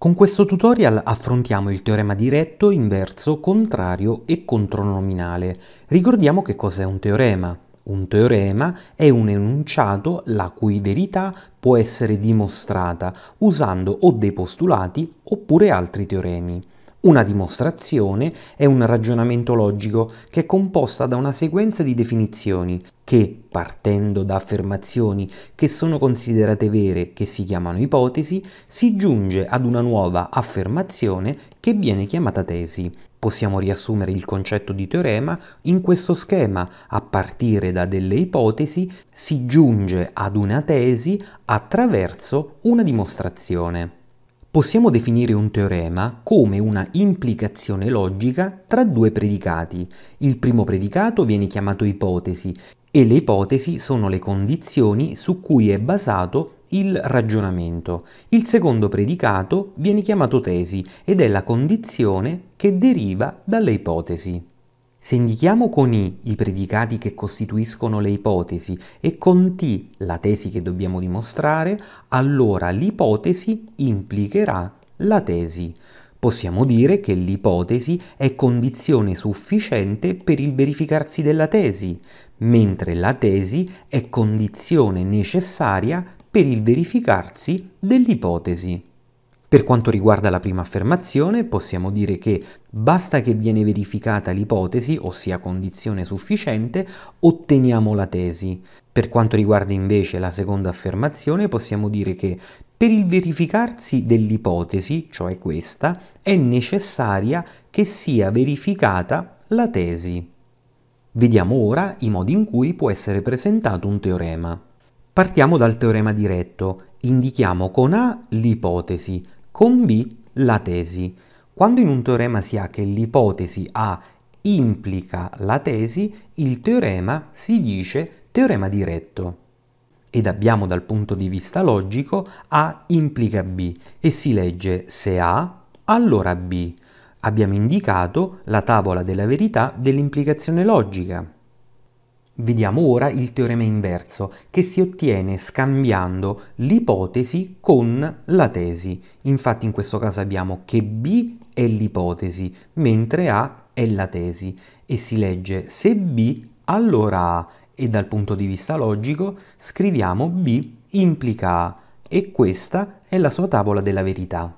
Con questo tutorial affrontiamo il teorema diretto, inverso, contrario e contronominale. Ricordiamo che cos'è un teorema. Un teorema è un enunciato la cui verità può essere dimostrata usando o dei postulati oppure altri teoremi. Una dimostrazione è un ragionamento logico che è composta da una sequenza di definizioni che, partendo da affermazioni che sono considerate vere, che si chiamano ipotesi, si giunge ad una nuova affermazione che viene chiamata tesi. Possiamo riassumere il concetto di teorema in questo schema. A partire da delle ipotesi si giunge ad una tesi attraverso una dimostrazione. Possiamo definire un teorema come una implicazione logica tra due predicati. Il primo predicato viene chiamato ipotesi e le ipotesi sono le condizioni su cui è basato il ragionamento. Il secondo predicato viene chiamato tesi ed è la condizione che deriva dalle ipotesi. Se indichiamo con I i predicati che costituiscono le ipotesi e con T la tesi che dobbiamo dimostrare, allora l'ipotesi implicherà la tesi. Possiamo dire che l'ipotesi è condizione sufficiente per il verificarsi della tesi, mentre la tesi è condizione necessaria per il verificarsi dell'ipotesi. Per quanto riguarda la prima affermazione, possiamo dire che basta che viene verificata l'ipotesi, ossia condizione sufficiente, otteniamo la tesi. Per quanto riguarda invece la seconda affermazione, possiamo dire che per il verificarsi dell'ipotesi, cioè questa, è necessaria che sia verificata la tesi. Vediamo ora i modi in cui può essere presentato un teorema. Partiamo dal teorema diretto. Indichiamo con A l'ipotesi, con B la tesi. Quando in un teorema si ha che l'ipotesi A implica la tesi, il teorema si dice teorema diretto. Ed abbiamo dal punto di vista logico A implica B e si legge se A allora B. Abbiamo indicato la tavola della verità dell'implicazione logica. Vediamo ora il teorema inverso, che si ottiene scambiando l'ipotesi con la tesi. Infatti in questo caso abbiamo che B è l'ipotesi, mentre A è la tesi, e si legge se B allora A, e dal punto di vista logico scriviamo B implica A, e questa è la sua tavola della verità.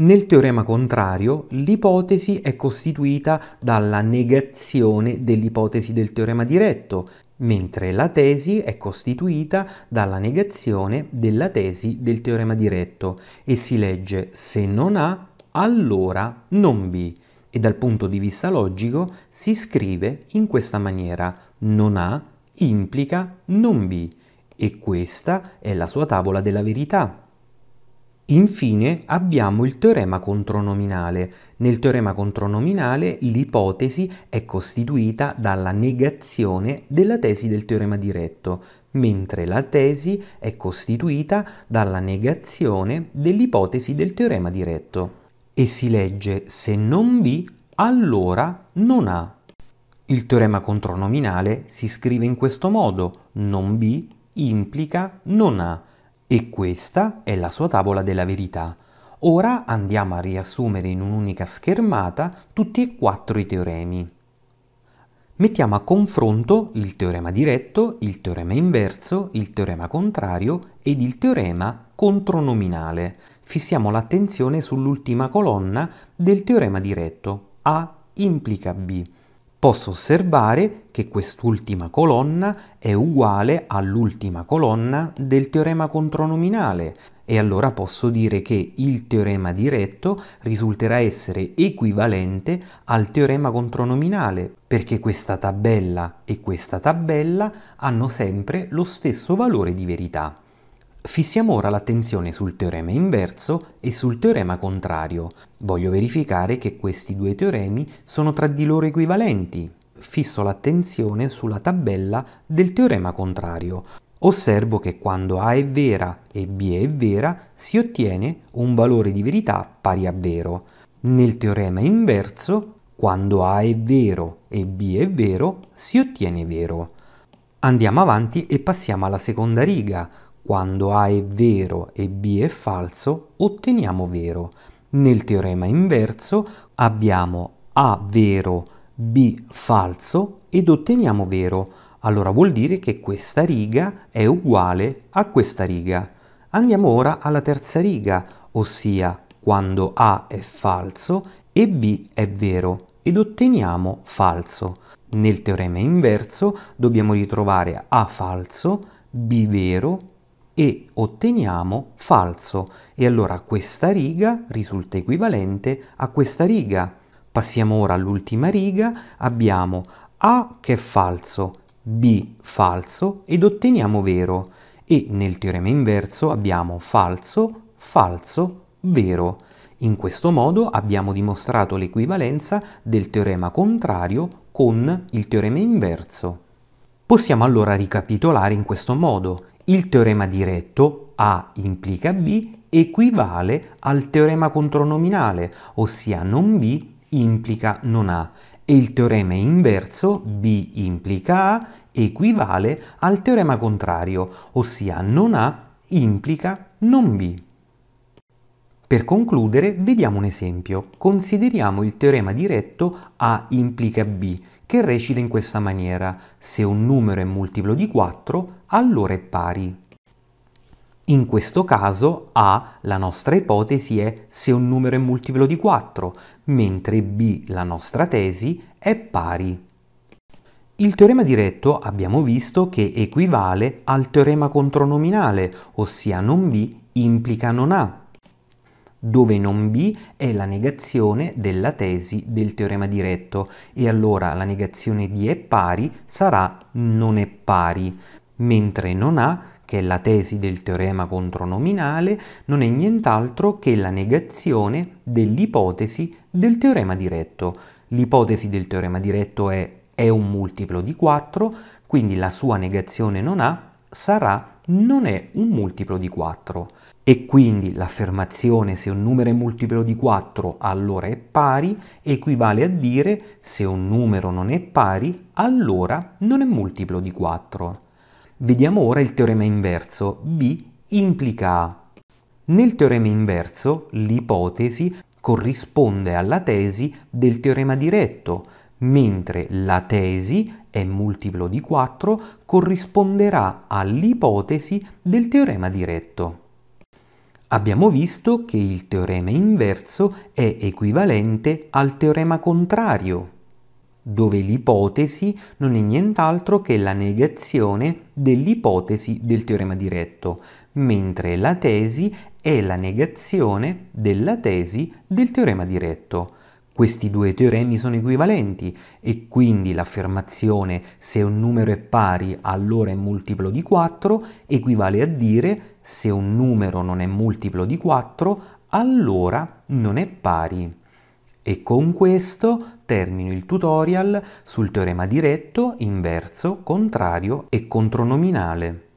Nel teorema contrario, l'ipotesi è costituita dalla negazione dell'ipotesi del teorema diretto, mentre la tesi è costituita dalla negazione della tesi del teorema diretto e si legge se non A, allora non B e dal punto di vista logico si scrive in questa maniera non A implica non B e questa è la sua tavola della verità. Infine abbiamo il teorema contronominale. Nel teorema contronominale l'ipotesi è costituita dalla negazione della tesi del teorema diretto, mentre la tesi è costituita dalla negazione dell'ipotesi del teorema diretto. E si legge se non B, allora non A. Il teorema contronominale si scrive in questo modo, non B implica non A e questa è la sua tavola della verità. Ora andiamo a riassumere in un'unica schermata tutti e quattro i teoremi. Mettiamo a confronto il teorema diretto, il teorema inverso, il teorema contrario ed il teorema contronominale. Fissiamo l'attenzione sull'ultima colonna del teorema diretto, A implica B posso osservare che quest'ultima colonna è uguale all'ultima colonna del teorema contronominale e allora posso dire che il teorema diretto risulterà essere equivalente al teorema contronominale perché questa tabella e questa tabella hanno sempre lo stesso valore di verità. Fissiamo ora l'attenzione sul teorema inverso e sul teorema contrario. Voglio verificare che questi due teoremi sono tra di loro equivalenti. Fisso l'attenzione sulla tabella del teorema contrario. Osservo che quando A è vera e B è vera si ottiene un valore di verità pari a vero. Nel teorema inverso, quando A è vero e B è vero, si ottiene vero. Andiamo avanti e passiamo alla seconda riga. Quando A è vero e B è falso, otteniamo vero. Nel teorema inverso abbiamo A vero, B falso ed otteniamo vero. Allora vuol dire che questa riga è uguale a questa riga. Andiamo ora alla terza riga, ossia quando A è falso e B è vero ed otteniamo falso. Nel teorema inverso dobbiamo ritrovare A falso, B vero e otteniamo falso e allora questa riga risulta equivalente a questa riga. Passiamo ora all'ultima riga, abbiamo A che è falso, B falso ed otteniamo vero e nel teorema inverso abbiamo falso, falso, vero. In questo modo abbiamo dimostrato l'equivalenza del teorema contrario con il teorema inverso. Possiamo allora ricapitolare in questo modo. Il teorema diretto A implica B equivale al teorema contronominale, ossia non B implica non A, e il teorema inverso B implica A equivale al teorema contrario, ossia non A implica non B. Per concludere, vediamo un esempio. Consideriamo il teorema diretto A implica B, che recita in questa maniera. Se un numero è multiplo di 4, allora è pari. In questo caso A, la nostra ipotesi, è se un numero è multiplo di 4, mentre B, la nostra tesi, è pari. Il teorema diretto abbiamo visto che equivale al teorema contronominale, ossia non B implica non A, dove non B è la negazione della tesi del teorema diretto e allora la negazione di è pari sarà non è pari, mentre non A, che è la tesi del teorema contronominale, non è nient'altro che la negazione dell'ipotesi del teorema diretto. L'ipotesi del teorema diretto è, è un multiplo di 4, quindi la sua negazione non A sarà non è un multiplo di 4 e quindi l'affermazione se un numero è multiplo di 4 allora è pari equivale a dire se un numero non è pari allora non è multiplo di 4. Vediamo ora il teorema inverso. B implica A. Nel teorema inverso l'ipotesi corrisponde alla tesi del teorema diretto, mentre la tesi è multiplo di 4 corrisponderà all'ipotesi del teorema diretto. Abbiamo visto che il teorema inverso è equivalente al teorema contrario, dove l'ipotesi non è nient'altro che la negazione dell'ipotesi del teorema diretto, mentre la tesi è la negazione della tesi del teorema diretto. Questi due teoremi sono equivalenti e quindi l'affermazione se un numero è pari allora è multiplo di 4 equivale a dire se un numero non è multiplo di 4 allora non è pari. E con questo termino il tutorial sul teorema diretto, inverso, contrario e contronominale.